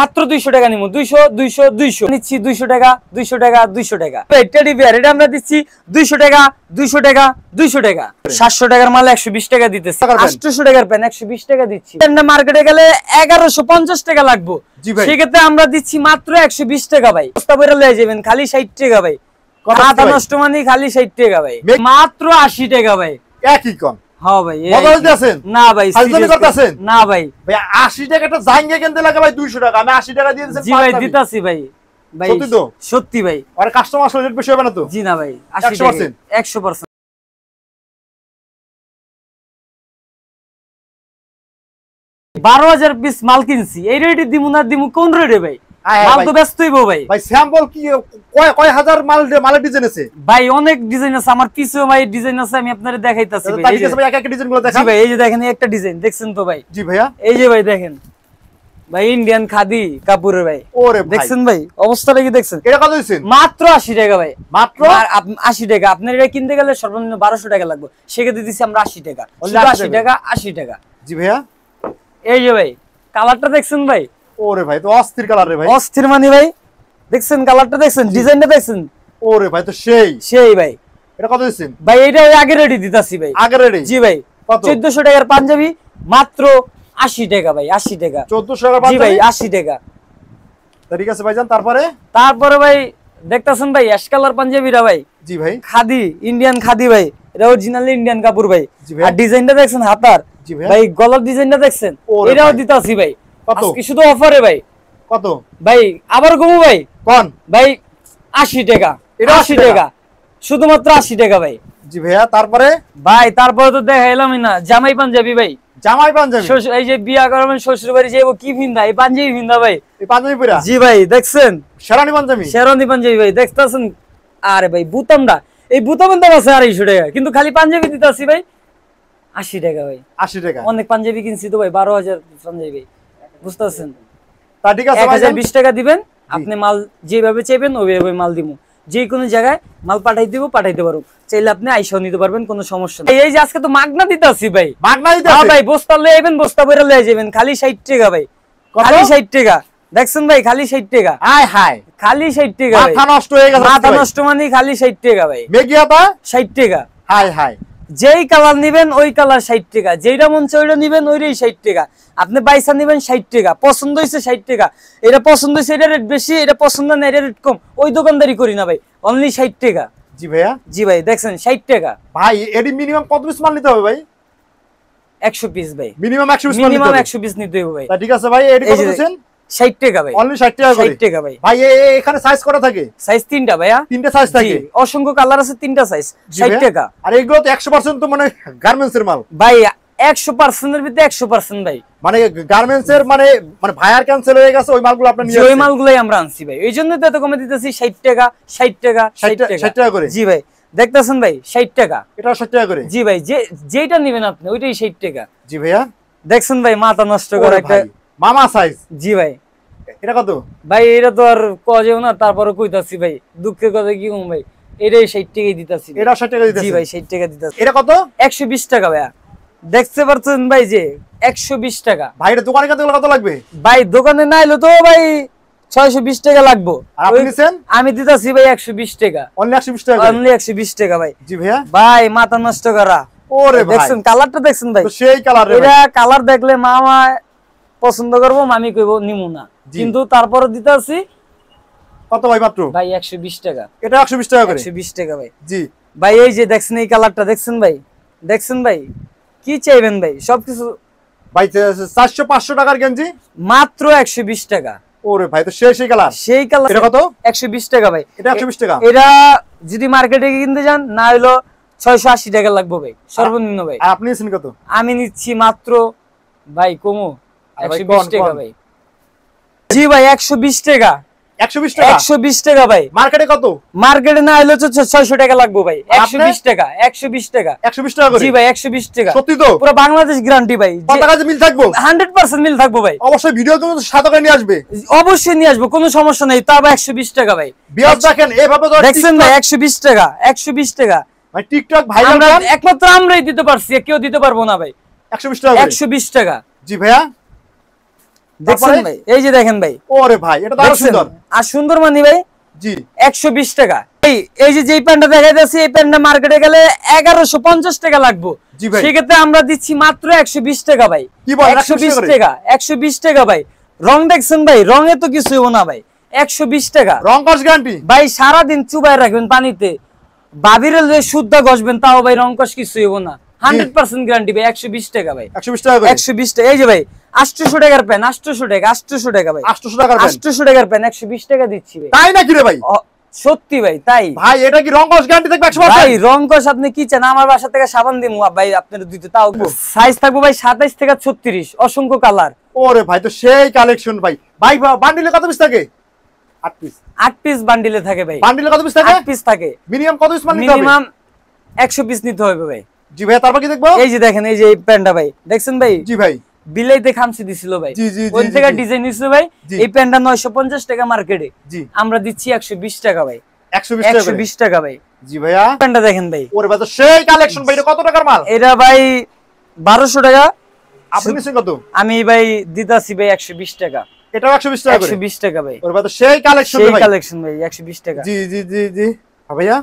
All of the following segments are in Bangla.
মাত্র দুইশো টাকা নিব দুইশো দুইশো দুইশো নিচ্ছি দুইশো টাকা দুইশো টাকা দুইশো টাকা টেডি বিয়ার এটা আমরা দিচ্ছি দুইশো টাকা দুইশো টাকা দুইশো টাকা সাতশো টাকার মাল একশো বিশ টাকা দিতে আটশোশো টাকার প্যান একশো বিশ টাকা দিচ্ছি মার্কেটে গেলে এগারোশো পঞ্চাশ টাকা লাগবো সেক্ষেত্রে আমরা দিচ্ছি মাত্র একশো বিশ টাকা ভাই বস্তা বইরা লয়ে যাবেন খালি ষাট টাকা ভাই কথা নষ্ট মানে খালি ষাট টাকা ভাই মাত্র আশি টাকা ভাই একই কম হ্যাঁ ভাই না ভাই না ভাই ভাই 80 টাকাটা জাঙ্গে কিনতে লাগে ভাই 200 টাকা আমি ভাই দিতাছি সত্যি ভাই আর কাস্টমার আসলে রেট বেশি হবে না তো জি না ভাই বারো হাজার পিস মাল কিনছি এই রেটে দিমু না দিমু কোন রেটে ভাই মাল তো দেখছেন ইন্ডিয়ান খাদি কাপুরের ভাই দেখছেন ভাই দেখছেন মাত্র আশি টাকা ভাই মাত্র আশি টাকা আপনার এটা কিনতে গেলে সর্বনিম্ন বারোশো টাকা লাগবে সেক্ষেত্রে দিছি আমরা আশি টাকা আশি টাকা আশি টাকা জি ভাইয়া এই যে ভাই কালারটা দেখছেন ভাই ওরে ভাই তো অস্থির কালার রে ভাই অস্থির মানে ভাই দেখছেন কালারটা দেখছেন ডিজাইনটা দেখছেন ওরে ভাই তো সেই সেই ভাই এটা কত ভাই এটা আগে রেডি দিতাছি ভাই আগে রেডি জি ভাই 1400 টাকার পাঞ্জাবি মাত্র 80 টাকা ভাই 80 টাকা 1400 পাঞ্জাবি ভাই 80 টাকা ঠিক আছে ভাইজান তারপরে তারপরে ভাই দেখতাছেন ভাই অ্যাশ কালার পাঞ্জাবিরা ভাই জি ভাই খাদি ইন্ডিয়ান খাদি ভাই এটা অরিজিনাল ইন্ডিয়ান কাপড় ভাই আর ডিজাইনটা দেখছেন হাতার ভাই গলার ডিজাইনটা দেখছেন এটাও দিতাছি ভাই কত আজকে শুধু অফারে ভাই কত ভাই আবার ঘুমো ভাই কোন ভাই 80 টাকা 80 টাকা শুধুমাত্র 80 টাকা ভাই জি ভাইয়া তারপরে ভাই তারপরে তো দেখাইলামই না জামাই পাঞ্জাবি ভাই জামাই পাঞ্জাবি এই যে বিয়া করবেন শ্বশুর বাড়ি যাইবো কি ভিন্দা এই পাঞ্জাবি ভিন্দা ভাই এই পাঞ্জাবি পুরা জি ভাই দেখছেন শেরানি পাঞ্জাবি শেরানি পাঞ্জাবি ভাই দেখতাছেন আরে ভাই বুতামটা এই বুতামের দাম আছে আড়াইশো টাকা কিন্তু খালি পাঞ্জাবি দিতে আসি ভাই আশি টাকা ভাই আশি টাকা অনেক পাঞ্জাবি কিনছি তো ভাই বারো হাজার পাঞ্জাবি বুঝতেছেন তা ঠিক আছে 1020 টাকা দিবেন আপনি মাল যেভাবে চাইবেন ওইভাবে মাল দিমু যে কোনো জায়গায় মাল পাঠাই দিব পাঠাইতে পারবো চাইলে আপনি আইসাও নিতে পারবেন কোনো সমস্যা নেই এই যে আজকে তো মাগনা দিতে আসি ভাই মাগনা দিতে হ্যাঁ ভাই বস্তা লয়ে যাবেন বস্তা বেরা লয়ে যাবেন খালি 60 টাকা ভাই খালি 60 টাকা দেখছেন ভাই খালি 60 টাকা হাই হাই খালি 60 টাকা মাথা নষ্ট হয়ে গেছে মাথা নষ্ট মানে খালি 60 টাকা ভাই মেগিয়াটা 60 টাকা হাই হাই যেই কালার নিবেন ওই কালার ষাট টাকা যেইটা মন ওইটা নিবেন ওইটাই ষাট টাকা আপনি বাইসা নিবেন ষাট টাকা পছন্দ হয়েছে ষাট টাকা এটা পছন্দ হয়েছে এটা রেট বেশি এটা পছন্দ না এটা রেট কম ওই দোকানদারি করি না ভাই অনলি ষাট টাকা জি ভাইয়া জি ভাই দেখছেন ষাট টাকা ভাই এটি মিনিমাম কত পিস মাল নিতে হবে ভাই একশো পিস ভাই মিনিমাম একশো পিস মিনিমাম একশো পিস নিতে হবে ভাই ঠিক আছে ভাই এটি কত 60 টাকা ভাই অনলি 60 টাকা 60 টাকা ভাই ভাই এখানে সাইজ কত থাকে সাইজ তিনটা ভাইয়া তিনটা সাইজ থাকে অসংখ্য কালার আছে তিনটা সাইজ 60 টাকা আর এগুলো তো 100% তো মানে গার্মেন্টস এর মাল ভাই 100% এর ভিতরে 100% ভাই মানে গার্মেন্টস এর মানে মানে ভায়ার ক্যান্সেল হয়ে গেছে ওই মালগুলো আপনি নিয়ে ওই মালগুলোই আমরা আনছি ভাই এইজন্য তো এত কমে দিতেছি 60 টাকা 60 টাকা 60 টাকা 60 টাকা করে জি ভাই দেখতেছেন ভাই 60 টাকা এটা 60 টাকা করে জি ভাই যে যেটা নেবেন আপনি ওইটাই 60 টাকা জি ভাইয়া দেখছেন ভাই মাথা নষ্ট করে একটা মামা সাইজ জি ভাই এটা কত ভাই এটা তো আর না তারপরে কইতাছি ভাই দুঃখের কথা কি কম ভাই এটাই ষাট টাকা দিতাছি এটা 60 টাকা দিতাছি ভাই 60 টাকা দিতাছি এটা কত টাকা ভাই দেখতে পারছেন ভাই যে বিশ টাকা ভাই এটা দোকানে কত লাগবে ভাই দোকানে না এলো তো ভাই বিশ টাকা লাগবো আমি দিতাছি ভাই টাকা অনলি টাকা ভাই জি ভাইয়া ভাই মাথা নষ্ট করা ওরে দেখছেন কালারটা দেখছেন ভাই সেই কালার এটা কালার দেখলে মামা পছন্দ করবো মামি কইব নিমু না কিন্তু তারপরে দিতে আছি কত ভাই মাত্র ভাই বিশ টাকা এটা একশো টাকা করে 120 টাকা ভাই জি ভাই এই যে দেখছেন এই কালারটা দেখছেন ভাই দেখছেন ভাই কি চাইবেন ভাই সবকিছু ভাই টাকার গেঞ্জি মাত্র টাকা ওরে ভাই তো সেই সেই কালার সেই কালার এটা কত 120 টাকা ভাই এটা একশো টাকা এটা যদি মার্কেটে কিনতে যান না হলো 680 টাকা লাগবে ভাই সর্বনিম্ন ভাই আপনি কত আমি নিচ্ছি মাত্র ভাই কমো জি ভাই একশো বিশ টাকা টাকা ভাই মার্কেটে কত মার্কেটে না ছয়শো টাকা লাগবে ভাই একশো বিশ টাকা একশো বিশ টাকা একশো বিশ টাকা বাংলাদেশ অবশ্যই ভিডিও নিয়ে আসবে অবশ্যই নিয়ে আসবো কোনো সমস্যা নেই তারপর একশো বিশ টাকা ভাই দেখছেন ভাই একশো বিশ টাকা একশো বিশ টাকা ভাই টিকটক ভাই একমাত্র আমরাই দিতে পারছি কেউ দিতে পারবো না ভাই একশো বিশ টাকা একশো বিশ টাকা জি ভাইয়া এই যে দেখেন ভাই ওরে ভাই এটা সুন্দর আর সুন্দর মানি ভাই টাকা লাগবে আমরা দিচ্ছি মাত্র বিশ টাকা ভাই একশো বিশ টাকা একশো বিশ টাকা ভাই রং দেখছেন ভাই রঙে তো কিছু হবো না ভাই বিশ টাকা রং কস ভাই সারাদিন চুবাই রাখবেন পানিতে বাবিরে শুদ্ধা ঘষবেন তাও ভাই রং কিছু হবো না 100% গ্যারান্টি ভাই 120 টাকা ভাই 120 টাকা 120 টাকা এই যে ভাই 800 টাকার পেন 800 টাকা 800 টাকা ভাই 800 টাকার পেন 800 টাকার পেন 120 টাকা দিচ্ছি ভাই তাই নাকি রে ভাই সত্যি ভাই তাই ভাই এটা কি রংকশ গ্যারান্টি থাকবে 100% ভাই রংকশ আপনি কি চান আমার বাসা থেকে সাবান দিমু ভাই আপনার দিতে তাও সাইজ থাকবে ভাই 27 থেকে 36 অসংখ্য কালার ওরে ভাই তো সেই কালেকশন ভাই ভাই বান্ডিলে কত পিস থাকে 8 পিস 8 পিস বান্ডিলে থাকে ভাই বান্ডিলে কত পিস থাকে 8 পিস থাকে মিনিমাম কত পিস মানে মিনিমাম পিস নিতে হবে ভাই জি ভাই তারপর কি দেখবো এই যে দেখেন এই যে প্যান্টটা ভাই দেখছেন ভাই জি ভাই বিলাইতে খামসি দিছিল ভাই ওই থেকে ডিজাইন দিছিল ভাই এই প্যান্টটা 950 টাকা মার্কেটে আমরা দিচ্ছি 120 টাকা টাকা ভাই এটা ভাই 1200 টাকা আমি ভাই দিতাছি ভাই 120 টাকা এটাও 120 টাকা 120 টাকা ভাই ওরে ভাই তো সেই কালেকশন কালেকশন ভাই 120 টাকা জি জি জি জি ভাইয়া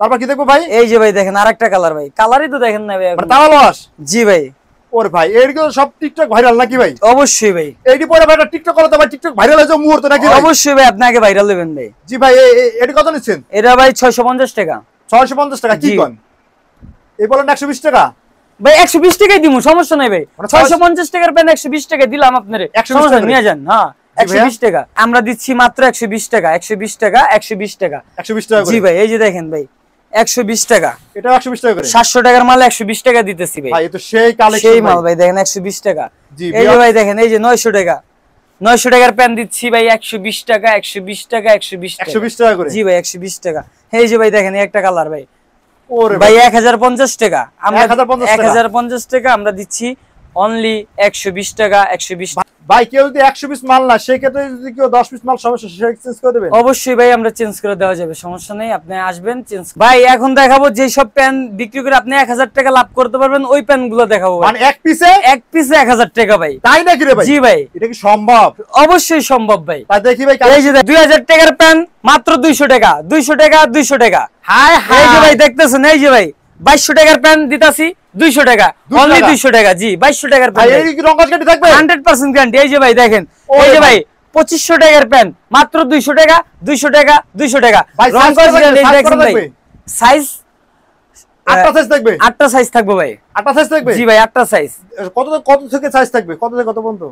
তারপর কি দেখবো ভাই এই যে ভাই দেখেন আরেকটা কালার ভাই কালারই তো দেখেন না ভাই মানে তাওয়াল ওয়াশ জি ভাই ওর ভাই এইগুলো সব টিকটক ভাইরাল নাকি ভাই অবশ্যই ভাই এইটি পরে ভাই টিকটক করো তো ভাই টিকটক ভাইরাল হয়ে মুহূর্ত নাকি অবশ্যই ভাই আপনাকে ভাইরাল দেবেন ভাই জি ভাই এটি কত নিচ্ছেন এটা ভাই 650 টাকা 650 টাকা কি কোন এই বলেন বিশ টাকা ভাই একশো বিশ টাকাই দিব সমস্যা নাই ভাই মানে ছয়শো 650 টাকার প্যান বিশ টাকা দিলাম আপনার আপনারে টাকা নিয়ে যান হ্যাঁ একশো বিশ টাকা আমরা দিচ্ছি মাত্র একশো বিশ টাকা একশো বিশ টাকা একশো বিশ টাকা একশো বিশ টাকা জি ভাই এই যে দেখেন ভাই 120 টাকা এটা 120 টাকা ভাই ভাই তো সেই টাকা এই ভাই দেখেন এই টাকা 900 দিচ্ছি অনলি একশো বিশ টাকা একশো বিশ টাকা ভাই কেউ যদি একশো পিস মাল না সেক্ষেত্রে যদি কেউ দশ পিস মাল সমস্যা চেঞ্জ করে দেবেন অবশ্যই ভাই আমরা চেঞ্জ করে দেওয়া যাবে সমস্যা নেই আপনি আসবেন চেঞ্জ ভাই এখন দেখাবো যেসব সব প্যান বিক্রি করে আপনি এক হাজার টাকা লাভ করতে পারবেন ওই প্যান গুলো দেখাবো মানে এক পিসে এক পিসে এক হাজার টাকা ভাই তাই নাকি জি ভাই এটা কি সম্ভব অবশ্যই সম্ভব ভাই দেখি ভাই এই যে দুই হাজার টাকার প্যান মাত্র দুইশো টাকা দুইশো টাকা দুইশো টাকা হ্যাঁ হ্যাঁ ভাই দেখতেছেন এই যে ভাই বাইশশো টাকার প্যান দিতাছি 200 টাকা অনলি 200 টাকা জি 2200 টাকার প্যান্ট এই রঙ্গজ কাটি থাকবে 100% গ্যারান্টি এই যে ভাই দেখেন এই যে ভাই 2500 টাকার প্যান্ট মাত্র 200 টাকা 200 টাকা 200 টাকা রঙ্গজ গ্যারান্টি দেখেন ভাই সাইজ আটটা সাইজ থাকবে আটটা সাইজ থাকবে ভাই আটটা সাইজ থাকবে জি ভাই আটটা সাইজ কত কত থেকে সাইজ থাকবে কত থেকে কত পর্যন্ত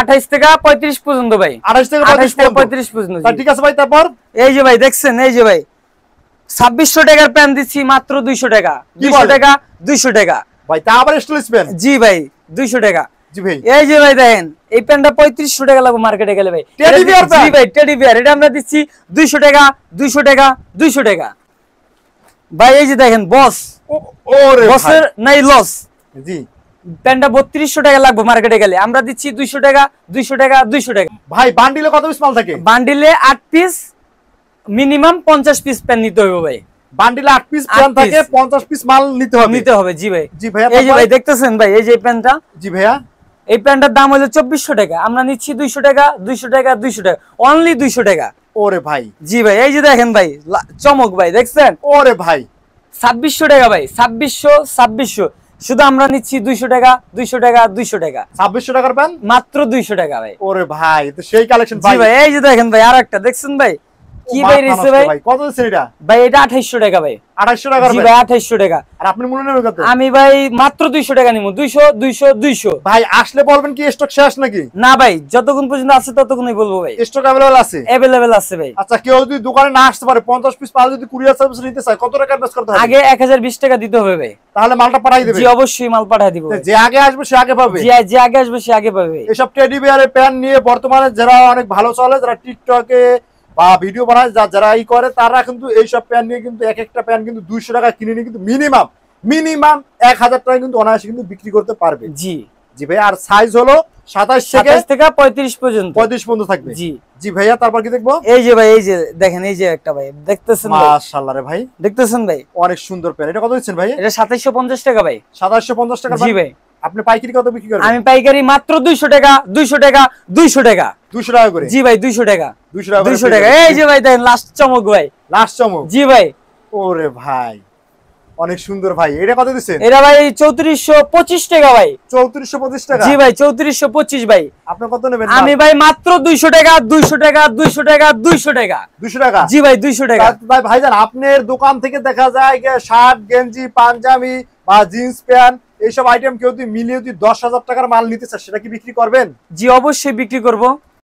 28 থেকে 35 পর্যন্ত ভাই 28 থেকে 35 পর্যন্ত ঠিক আছে ভাই তারপর এই যে ভাই দেখছেন এই যে ভাই ছাব্বিশশো টাকার প্যান্ট দিচ্ছি মাত্র দুইশো টাকা দুইশো টাকা দুইশো টাকা ভাই তা আবার প্যান্ট জি ভাই দুইশো টাকা এই যে ভাই দেখেন এই প্যান্টটা পঁয়ত্রিশশো টাকা লাগবে মার্কেটে গেলে ভাই ভাই টেডি এটা আমরা দিচ্ছি দুইশো টাকা দুইশো টাকা দুইশো টাকা ভাই এই যে দেখেন বস বসের নাই লস জি প্যান্টটা বত্রিশশো টাকা লাগবে মার্কেটে গেলে আমরা দিচ্ছি দুইশো টাকা দুইশো টাকা দুইশো টাকা ভাই বান্ডিলে কত পিস মাল থাকে বান্ডিলে আট পিস মিনিমাম পঞ্চাশ পিস প্যান নিতে হবে ভাই বান্ডিল আট পিস প্যান থাকে পঞ্চাশ পিস মাল নিতে হবে নিতে হবে জি ভাই জি ভাই এই যে ভাই দেখতেছেন ভাই এই যে প্যানটা জি ভাইয়া এই প্যান্টটার দাম হলো চব্বিশশো টাকা আমরা নিচ্ছি দুইশো টাকা দুইশো টাকা দুইশো টাকা অনলি দুইশো টাকা ওরে ভাই জি ভাই এই যে দেখেন ভাই চমক ভাই দেখছেন ওরে ভাই ছাব্বিশশো টাকা ভাই ছাব্বিশশো ছাব্বিশশো শুধু আমরা নিচ্ছি দুইশো টাকা দুইশো টাকা দুইশো টাকা ছাব্বিশশো টাকার প্যান মাত্র দুইশো টাকা ভাই ওরে ভাই তো সেই কালেকশন ভাই এই যে দেখেন ভাই আর একটা দেখছেন ভাই কি ভাই রিসে ভাই কত দিছেন এটা ভাই এটা 2800 টাকা ভাই 2800 টাকা জি ভাই 2800 টাকা আর আপনি মূল্য নেবেন কত আমি ভাই মাত্র 200 টাকা নিমু 200 200 200 ভাই আসলে বলবেন কি স্টক শেষ নাকি না ভাই যতক্ষণ পর্যন্ত আছে ততক্ষণই বলবো ভাই স্টক अवेलेबल আছে अवेलेबल আছে ভাই আচ্ছা কেউ যদি দোকানে না আসতে পারে 50 পিস পাল যদি কুরিয়ার সার্ভিস নিতে চায় কত টাকা অ্যাডভান্স করতে হবে আগে 1020 টাকা দিতে হবে ভাই তাহলে মালটা পাঠাই দেবে জি অবশ্যই মাল পাঠাই দিব যে আগে আসবে সে আগে পাবে জি যে আগে আসবে সে আগে পাবে এসব টেডি বিয়ারের প্যান নিয়ে বর্তমানে যারা অনেক ভালো চলে যারা টিকটকে বা ভিডিও বানায় যা যারা ই করে তারা কিন্তু এইসব প্যান নিয়ে কিন্তু এক একটা প্যান কিন্তু দুইশো টাকা কিনে নিয়ে কিন্তু মিনিমাম মিনিমাম এক হাজার টাকা কিন্তু অনায়াসে কিন্তু বিক্রি করতে পারবে জি জি ভাই আর সাইজ হলো সাতাইশো পঞ্চাশ টাকা ভাই সাতাইশো পঞ্চাশ টাকা জি ভাই আপনি পাইকারি কত বিক্রি করেন আমি পাইকারি মাত্র 200 টাকা 200 টাকা 200 টাকা 200 টাকা করে জি ভাই 200 টাকা 200 টাকা 200 টাকা এই যে ভাই দেখেন লাস্ট চমক ভাই লাস্ট চমক জি ভাই ওরে ভাই অনেক সুন্দর ভাই এটা কত দিচ্ছেন এটা ভাই 3425 টাকা ভাই 3425 টাকা জি ভাই 3425 ভাই আপনি কত নেবেন আমি ভাই মাত্র 200 টাকা 200 টাকা 200 টাকা 200 টাকা 200 টাকা জি ভাই 200 টাকা ভাই ভাইজান আপনার দোকান থেকে দেখা যায় শার্ট গেঞ্জি পাঞ্জাবি বা জিন্স প্যান্ট এইসব আইটেম কেউ যদি মিলিয়ে যদি দশ হাজার টাকার মাল নিতে চায় সেটা কি বিক্রি করবেন জি অবশ্যই বিক্রি করবো